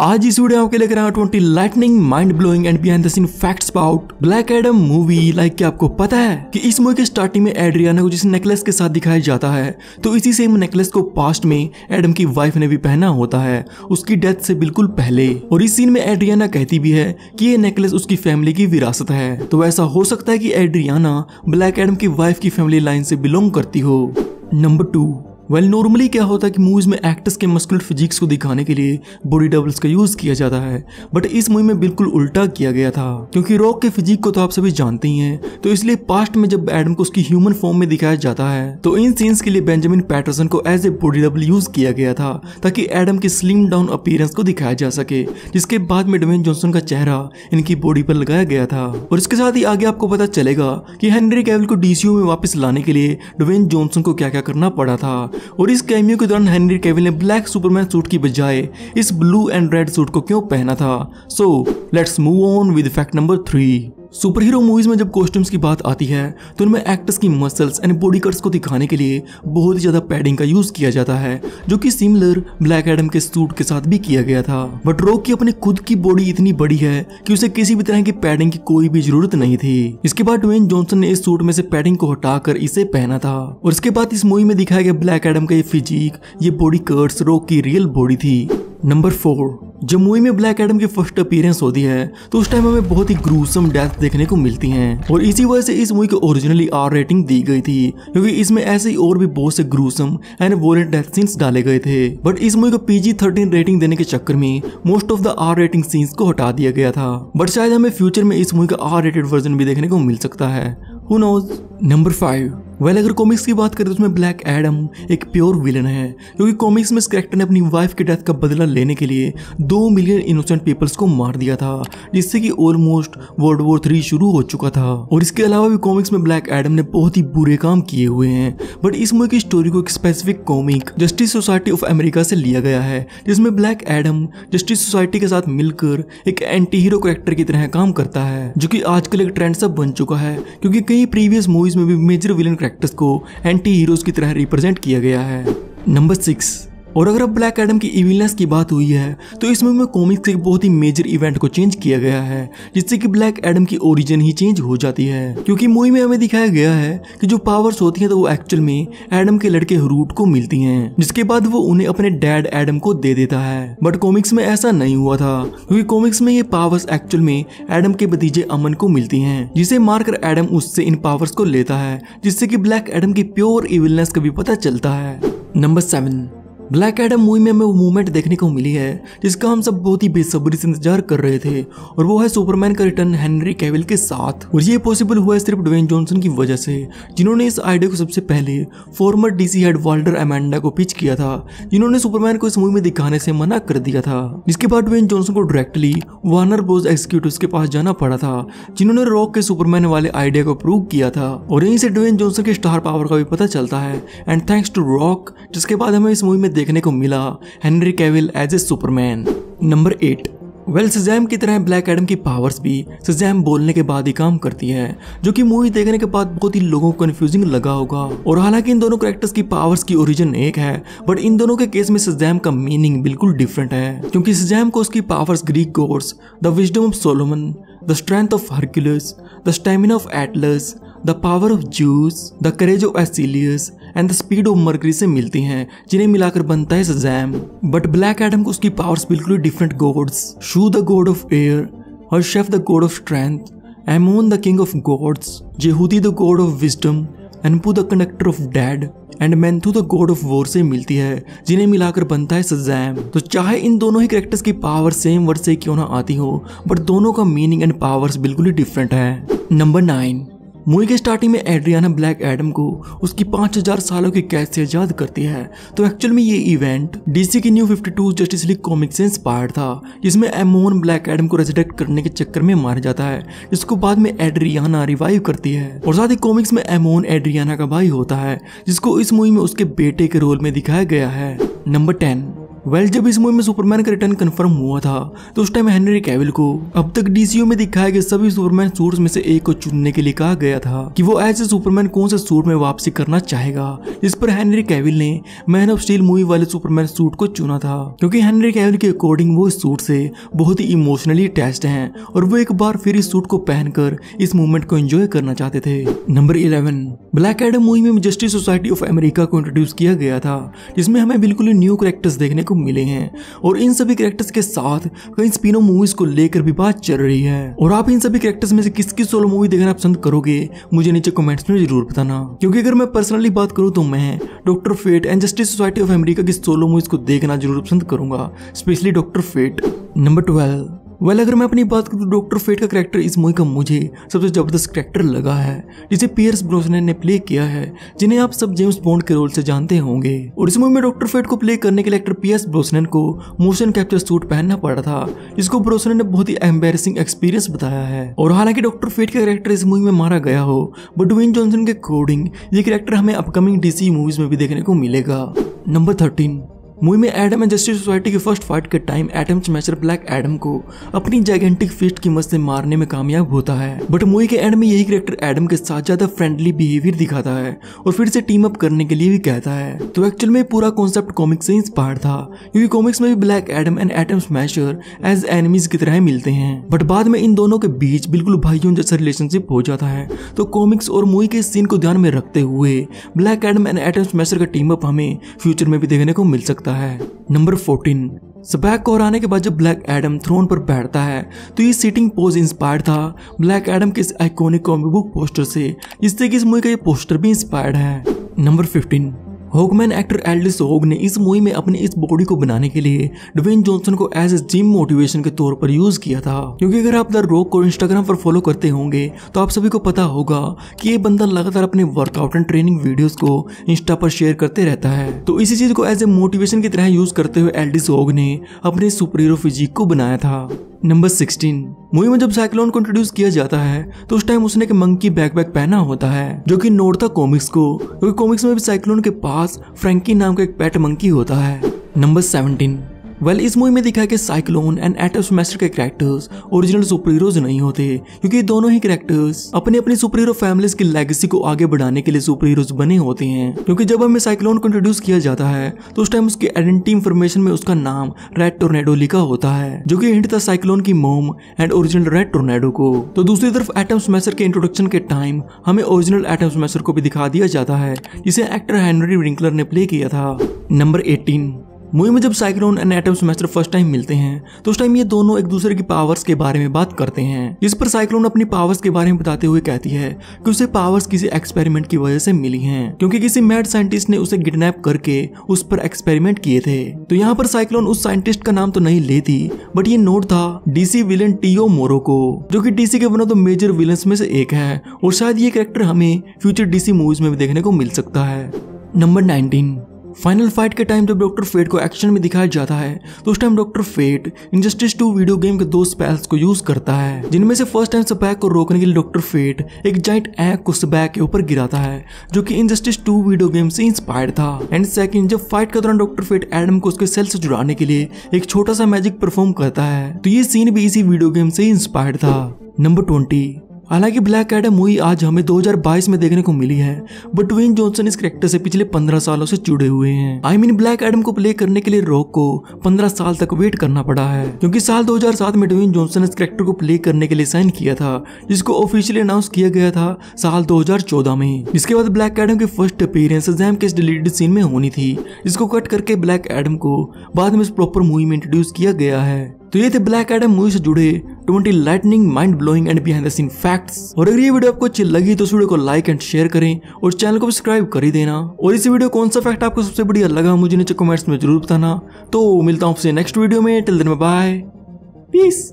आज इस वीडियो आपके लेकर आया twenty lightning mind blowing and behind the scene facts about black Adam movie like क्या आपको पता है कि इस मूवी के स्टार्टिंग में एड्रियाना को जिस नेकलेस के साथ दिखाया जाता है तो इसी सेम नेकलेस को पास्ट में एडम की वाइफ ने भी पहना होता है उसकी डेथ से बिल्कुल पहले और इस सीन में एड्रियाना कहती भी है की ये नेकलेस उसकी फैमिली की विरासत है तो ऐसा हो सकता है की एड्रियाना ब्लैक एडम की वाइफ की फैमिली लाइन से बिलोंग करती हो number two well well, normally क्या होता है कि मूवीज़ में एक्टर्स के मस्कुलर फिजिक्स को दिखाने के लिए बॉडी डबल्स का यूज़ किया जाता है बट इस मूवी में बिल्कुल उल्टा किया गया था क्योंकि रॉक के फिजिक को तो आप सभी जानते ही हैं तो इसलिए पास्ट में जब एडम को उसकी ह्यूमन फॉर्म में दिखाया जाता है तो इन सीन्स के लिए बेंजामिन पैटर्सन को as a body double use किया गया था ताकि एडम के स्लिम डाउन अपीयरेंस को दिखाया जा सके जिसके बाद में डोमिन जॉनसन का चेहरा इनकी बॉडी पर लगाया गया था और इसके साथ ही आगे आपको पता चलेगा कि हेनरी कैवल को डीसीयू में वापस लाने के लिए डवेन जॉनसन को क्या क्या करना पड़ा था और इस कैमियो के दौरान हेनरी केविल ने ब्लैक सुपरमैन सूट की बजाय इस ब्लू एंड रेड सूट को क्यों पहना था so let's move on with fact number three superhero movies में जब कॉस्ट्यूम्स की बात आती है तो उनमें एक्टर्स की मसल्स एंड बॉडी कट्स को दिखाने के लिए बहुत ही ज्यादा पैडिंग का यूज किया जाता है जो कि सिमिलर ब्लैक एडम के सूट के साथ भी किया गया था बट रॉक की अपनी खुद की बॉडी इतनी बड़ी है कि उसे किसी भी तरह की पैडिंग की कोई भी जरूरत नहीं थी इसके बाद ट्वेन जॉनसन ने इस सूट में से पैडिंग को हटाकर इसे पहना था और इसके बाद इस मूवी में दिखाया गया ब्लैक एडम का ये फिजीक ये बॉडी कट्स रॉक की रियल बॉडी थी नंबर फोर जब मूवी में ब्लैक एडम की फर्स्ट अपीयरेंस होती है तो उस टाइम हमें बहुत ही ग्रूसम डेथ देखने को मिलती हैं और इसी वजह से इस मूवी को ओरिजिनली आर रेटिंग दी गई थी क्योंकि इसमें ऐसे ही और भी बहुत से gruesome and violent death scenes डाले गए थे बट इस मूवी को पीजी थर्टीन रेटिंग देने के चक्कर में most of the R rating scenes को हटा दिया गया था बट शायद हमें फ्यूचर में इस मूवी का आर रेटेड वर्जन भी देखने को मिल सकता है who knows number five well अगर कॉमिक्स की बात करें तो उसमें ब्लैक एडम एक प्योर विलन है क्योंकि कॉमिक्स में इस करेक्टर ने अपनी वाइफ की डेथ का बदला लेने के लिए दो मिलियन इनोसेंट पीपल्स को मार दिया था जिससे कि ऑलमोस्ट वर्ल्ड वॉर थ्री शुरू हो चुका था और इसके अलावा भी कॉमिक्स में ब्लैक एडम ने बहुत ही बुरे काम किए हुए हैं बट इस मूवी की स्टोरी को एक specific comic Justice Society of America से लिया गया है जिसमें ब्लैक एडम जस्टिस सोसाइटी के साथ मिलकर एक एंटी हीरो करेक्टर की तरह काम करता है जो कि आजकल एक ट्रेंड सब बन चुका है क्योंकि कई प्रीवियस मूवीज में भी मेजर विलन करेक्टर कैरेक्टर्स को एंटी हीरोज की तरह रिप्रेजेंट किया गया है नंबर सिक्स और अगर अब ब्लैक एडम की इविलनेस की बात हुई है तो इस मूवी में कॉमिक्स के बहुत ही मेजर इवेंट को चेंज किया गया है जिससे कि ब्लैक एडम की ओरिजिन ही चेंज हो जाती है क्योंकि मूवी में हमें दिखाया गया है कि जो पावर्स होती हैं तो वो एक्चुअल में एडम के लड़के रूट को मिलती हैं जिसके बाद वो उन्हें अपने डैड एडम को दे देता है बट कॉमिक्स में ऐसा नहीं हुआ था क्योंकि कॉमिक्स में ये पावर्स एक्चुअल में एडम के भतीजे अमन को मिलती है जिसे मारकर एडम उससे इन पावर्स को लेता है जिससे की ब्लैक एडम की प्योर इविलनेस का भी पता चलता है number seven black Adam movie में हमें वो मूवमेंट देखने को मिली है जिसका हम सब बहुत ही बेसब्री से इंतजार कर रहे थे और वो है सुपरमैन का रिटर्न हेनरी कैविल के साथ और ये पॉसिबल हुआ है सिर्फ डवेन जॉनसन की वजह से जिन्होंने इस आइडिया को सबसे पहले former DC head Walter Hamada को पिच किया था जिन्होंने सुपरमैन को इस मूवी में दिखाने से मना कर दिया था जिसके बाद डवेन जॉनसन को डायरेक्टली वार्नर बोज एक्सिक्यूटिव के पास जाना पड़ा था जिन्होंने रॉक के सुपरमैन वाले आइडिया को प्रूव किया था और यहीं से डवेन जॉनसन के स्टार पावर का भी पता चलता है एंड थैंक्स टू रॉक जिसके बाद हमें इस मूवी में देखने को मिला Henry Cavill as a superman number eight well well, Shazam की तरह ब्लैक एडम की पावर्स भी सजैम बोलने के बाद ही काम करती है जो कि मूवी देखने के बाद बहुत ही लोगों को कंफ्यूजिंग लगा होगा और हालांकि इन दोनों करेक्टर्स की पावर्स की ओरिजिन एक है बट इन दोनों के केस में सजैम का मीनिंग बिल्कुल डिफरेंट है क्योंकि सजैम को उसकी powers Greek gods the wisdom of Solomon the strength of Hercules the stamina of Atlas the power of Zeus the courage of Achilles and the speed of Mercury से मिलती हैं जिन्हें मिलाकर बनता है सजैम बट ब्लैक एडम को उसकी powers बिल्कुल different gods Shu the god of air और Shef the god of strength Amon the king of gods Zehuti the god of wisdom Anpu the conductor of dead and Menthu the god of war से मिलती है जिन्हें मिलाकर बनता है सजैम तो चाहे इन दोनों ही करेक्टर्स की पावर सेम वर्ड से क्यों ना आती हो बट दोनों का मीनिंग एंड पावर्स बिल्कुल ही डिफरेंट है नंबर नाइन मूवी के स्टार्टिंग में एड्रियाना ब्लैक एडम को उसकी 5000 सालों की कैद से आजाद करती है तो एक्चुअल में ये इवेंट डीसी की न्यू 52 जस्टिस लीग कॉमिक से इंस्पायर था जिसमें एमोन ब्लैक एडम को रेजिडेक्ट करने के चक्कर में मारा जाता है जिसको बाद में एड्रियाना रिवाइव करती है और साथ ही कॉमिक्स में एमोन एड्रियाना का भाई होता है जिसको इस मूवी में उसके बेटे के रोल में दिखाया गया है नंबर टेन वेल जब इस मूवी में सुपरमैन का रिटर्न कंफर्म हुआ था तो उस टाइम हेनरी कैविल को अब तक डीसीयू में दिखाए गए सभी सुपरमैन सूट में से एक को चुनने के लिए कहा गया था कि वो ऐसे सुपरमैन कौन से सूट में वापसी करना चाहेगा जिस पर हेनरी कैविल ने मैन ऑफ स्टील मूवी वाले सुपरमैन सूट को चुना था क्योंकि हेनरी कैविल के अकॉर्डिंग वो इस सूट से बहुत ही इमोशनली अटैच्ड है और वो एक बार फिर इस सूट को पहनकर इस मूवमेंट को एंजॉय करना चाहते थे number eleven black Adam movie में जस्टिस सोसाइटी ऑफ अमेरिका को इंट्रोड्यूस किया गया था जिसमें हमें बिल्कुल न्यू करेक्टर्स देखने को मिले हैं और इन सभी कैरेक्टर्स के साथ कई स्पिनो मूवीज को लेकर भी बात चल रही है और आप इन सभी कैरेक्टर्स में से किस किस सोलो मूवी देखना पसंद करोगे मुझे नीचे कमेंट्स में जरूर बताना क्योंकि अगर मैं पर्सनली बात करूँ तो मैं doctor Fate and Justice Society of America की सोलो मूवीज को देखना जरूर पसंद करूंगा specially doctor Fate number twelve well अगर मैं अपनी बात करूँ तो डॉक्टर फेट का करेक्टर इस मूवी का मुझे सबसे ज़बरदस्त करेक्टर लगा है जिसे पियर्स ब्रोसन ने प्ले किया है जिन्हें आप सब जेम्स बॉन्ड के रोल से जानते होंगे और इस मूवी में डॉक्टर फेट को प्ले करने के लिए एक्टर पियर्स ब्रोसनन को मोशन कैप्चर सूट पहनना पड़ा था जिसको ब्रोसन ने बहुत ही एम्बेसिंग एक्सपीरियंस बताया है और हालांकि डॉक्टर फेट का करेक्टर इस मूवी में मारा गया हो बट डुवेन जॉनसन के अकॉर्डिंग ये करेक्टर हमें अपकमिंग डीसी मूवीज में भी देखने को मिलेगा नंबर थर्टीन मूवी में एडम एंड जस्टिस सोसाइटी की फर्स्ट फाइट के time Atom Smasher black Adam को अपनी जैगेंटिक फिस्ट की मदद से मारने में कामयाब होता है बट मूवी के एंड में यही करेक्टर एडम के साथ ज्यादा फ्रेंडली बिहेवियर दिखाता है और फिर से टीम अप करने के लिए भी कहता है तो एक्चुअल में पूरा कॉन्सेप्ट कॉमिक्स से इंस्पायर था क्योंकि कॉमिक्स में भी black Adam and Atom Smasher as enemies की तरह मिलते हैं बट बाद में इन दोनों के बीच बिल्कुल भाइयों जैसा रिलेशनशिप हो जाता है तो कॉमिक्स और मूवी के सीन को ध्यान में रखते हुए black Adam and Atom Smasher का टीम अप हमें फ्यूचर में भी देखने को मिल सकता है करता है नंबर फोर्टीन सबैक और आने के बाद जब ब्लैक एडम थ्रोन पर बैठता है तो ये सीटिंग पोज इंस्पायर्ड था ब्लैक एडम के इस आइकॉनिक कॉमिक बुक पोस्टर से जिससे कि इस मूवी का ये पोस्टर भी इंस्पायर्ड है number fifteen Hawkman actor Aldis होग ने इस मूवी में अपने इस बॉडी को बनाने के लिए डवेन जॉनसन को एज ए जिम मोटिवेशन के तौर पर यूज किया था क्योंकि अगर आप द रोग को इंस्टाग्राम पर फॉलो करते होंगे तो आप सभी को पता होगा कि ये बंदा लगातार अपने वर्कआउट एंड ट्रेनिंग वीडियोस को इंस्टा पर शेयर करते रहता है तो इसी चीज को एज ए मोटिवेशन की तरह यूज करते हुए एल्डिस होग ने अपने सुपर हीरो फिजिक को बनाया था नंबर 16 मूवी में जब साइक्लोन को इंट्रोड्यूस किया जाता है तो उस टाइम उसने एक मंकी बैकपैक पहना होता है जो कि नोट था कॉमिक्स को क्योंकि कॉमिक्स में भी साइक्लोन के पास फ्रैंकी नाम का एक पेट मंकी होता है नंबर 17 वेल well, इस मूवी में दिखा है कि साइक्लोन एंड एटम स्मैशर के कैरेक्टर्स ओरिजिनल सुपर हीरोज नहीं होते क्योंकि दोनों ही कैरेक्टर्स अपने अपनी सुपर हीरो फैमिलीज की लेगेसी को आगे बढ़ाने के लिए सुपर हीरोज बने होते हैं क्योंकि जब हमें साइक्लोन को इंट्रोड्यूस किया जाता है तो उस टाइम उसकी आइडेंटिटी इन्फॉर्मेशन में उसका नाम रेड टोर्नेडो लिखा होता है जो की हिंट था साइक्लोन की मोम एंड ओरिजिनल रेड टोर्नेडो को तो दूसरी तरफ एटम स्मैशर के इंट्रोडक्शन के टाइम हमें ओरिजिनल एटम स्मैशर को भी दिखा दिया जाता है जिसे एक्टर हेनरी विंकलर ने प्ले किया था नंबर एटीन मूवी में जब Cyclone and Atom Smasher first time मिलते हैं तो उस टाइम ये दोनों एक दूसरे की पावर्स के बारे में बात करते हैं जिस पर साइक्लोन अपनी पावर्स के बारे में बताते हुए कहती है कि उसे पावर्स किसी एक्सपेरिमेंट की वजह से मिली हैं क्योंकि किसी मैड साइंटिस्ट ने उसे किडनेप करके उस पर एक्सपेरिमेंट किए थे तो यहाँ पर साइक्लोन उस साइंटिस्ट का नाम तो नहीं लेती बट ये नोट था डीसी विलन टीओ मोरो को जो की डीसी के one of the major villain में से एक है और शायद ये कैरेक्टर हमें फ्यूचर डीसी मूवीज में भी देखने को मिल सकता है नंबर नाइनटीन फाइनल फाइट के टाइम जब डॉक्टर फेट को एक्शन में दिखाया जाता है तो उस time doctor Fate Injustice two video game के दो स्पेल्स को यूज करता है जिनमें से फर्स्ट टाइम सबैक को रोकने के लिए डॉक्टर फेट एक जाइंट एग को सबैक के ऊपर गिराता है जो कि इंजस्टिस टू वीडियो गेम से इंस्पायर्ड था एंड सेकंड जब फाइट के दौरान डॉक्टर फेट एडम को उसके सेल से जुड़ाने के लिए एक छोटा सा मैजिक परफॉर्म करता है तो ये सीन भी इसी वीडियो गेम से इंस्पायर्ड था नंबर ट्वेंटी हालांकि ब्लैक एडम मूवी आज हमें 2022 में देखने को मिली है बट विन जॉनसन इस करेक्टर से पिछले 15 सालों से जुड़े हुए हैं I I mean mean, Black Adam को प्ले करने के लिए रॉक को 15 साल तक वेट करना पड़ा है क्योंकि साल 2007 में ट्वेन जॉनसन इस करेक्टर को प्ले करने के लिए साइन किया था जिसको ऑफिशियली अनाउंस किया गया था साल दो में इसके बाद ब्लैक एडम की फर्स्ट अपेयरेंस जैम के डिलीटेड सीन में होनी थी जिसको कट करके ब्लैक एडम को बाद में इस प्रॉपर मूवी में इंट्रोड्यूस किया गया है तो ये थे ब्लैक एडम मूवी से जुड़े twenty lightning mind blowing and behind the scene facts और अगर ये वीडियो आपको अच्छी लगी तो इस वीडियो को लाइक एंड शेयर करें और चैनल को सब्सक्राइब कर ही देना और इस वीडियो कौन सा फैक्ट आपको सबसे बढ़िया लगा मुझे नीचे कमेंट्स में जरूर बताना तो मिलता हूँ आपसे नेक्स्ट वीडियो में टिल दिन में बाय पीस